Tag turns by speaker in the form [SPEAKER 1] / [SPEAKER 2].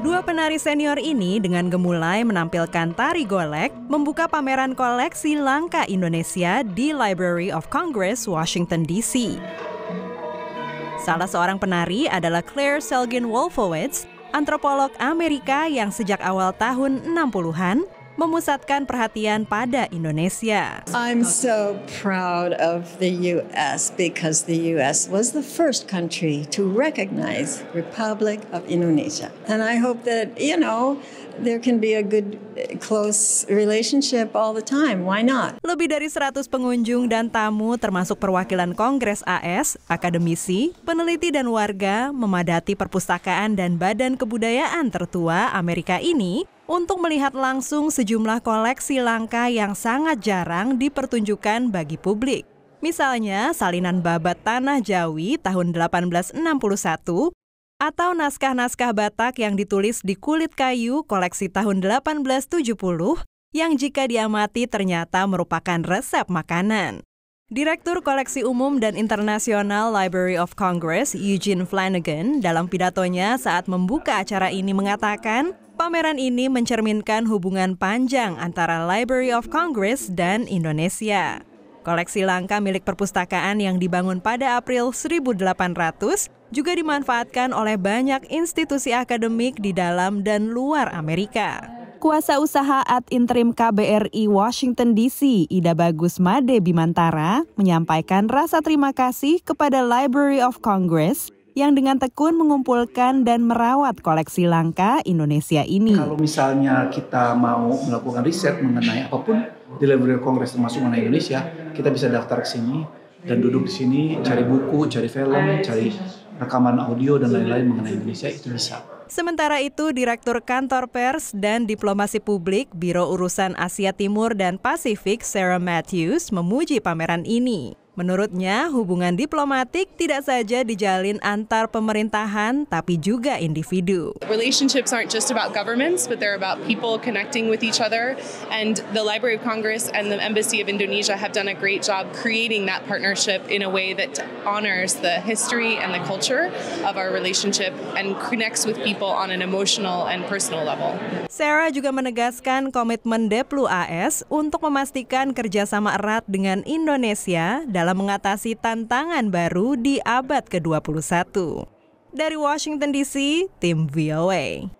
[SPEAKER 1] Dua penari senior ini dengan gemulai menampilkan tari golek membuka pameran koleksi langka Indonesia di Library of Congress, Washington DC. Salah seorang penari adalah Claire Selgin Wolfowitz, antropolog Amerika yang sejak awal tahun 60-an memusatkan perhatian pada Indonesia. I'm so proud of the US because the US was the first country to recognize Republic of Indonesia. And I hope that, you know, there can be a good close relationship all the time. Why not? Lebih dari 100 pengunjung dan tamu termasuk perwakilan Kongres AS, akademisi, peneliti dan warga memadati perpustakaan dan badan kebudayaan tertua Amerika ini untuk melihat langsung sejumlah koleksi langka yang sangat jarang dipertunjukkan bagi publik. Misalnya salinan babat Tanah Jawi tahun 1861 atau naskah-naskah Batak yang ditulis di kulit kayu koleksi tahun 1870 yang jika diamati ternyata merupakan resep makanan. Direktur Koleksi Umum dan Internasional Library of Congress, Eugene Flanagan, dalam pidatonya saat membuka acara ini mengatakan, Pameran ini mencerminkan hubungan panjang antara Library of Congress dan Indonesia. Koleksi langka milik perpustakaan yang dibangun pada April 1800 juga dimanfaatkan oleh banyak institusi akademik di dalam dan luar Amerika. Kuasa Usaha Ad Interim KBRI Washington DC, Ida Bagus Made Bimantara, menyampaikan rasa terima kasih kepada Library of Congress yang dengan tekun mengumpulkan dan merawat koleksi langka Indonesia ini. Kalau misalnya kita mau melakukan riset mengenai apapun di Library Kongres termasuk mengenai Indonesia, kita bisa daftar ke sini dan duduk di sini cari buku, cari film, cari rekaman audio dan lain-lain mengenai
[SPEAKER 2] Indonesia itu bisa.
[SPEAKER 1] Sementara itu, Direktur Kantor Pers dan Diplomasi Publik Biro Urusan Asia Timur dan Pasifik Sarah Matthews memuji pameran ini. Menurutnya, hubungan diplomatik tidak saja dijalin antar pemerintahan, tapi juga individu.
[SPEAKER 2] Relationships aren't just about governments, but they're about people connecting with each other. And the Library of Congress and the Embassy of Indonesia have done a great job creating that partnership in a way that honors the history and the culture of our relationship and connects with people on an emotional and personal level.
[SPEAKER 1] Sarah juga menegaskan komitmen Deplu AS untuk memastikan kerjasama erat dengan Indonesia dalam dalam mengatasi tantangan baru di abad ke-21. Dari Washington DC, tim VOA.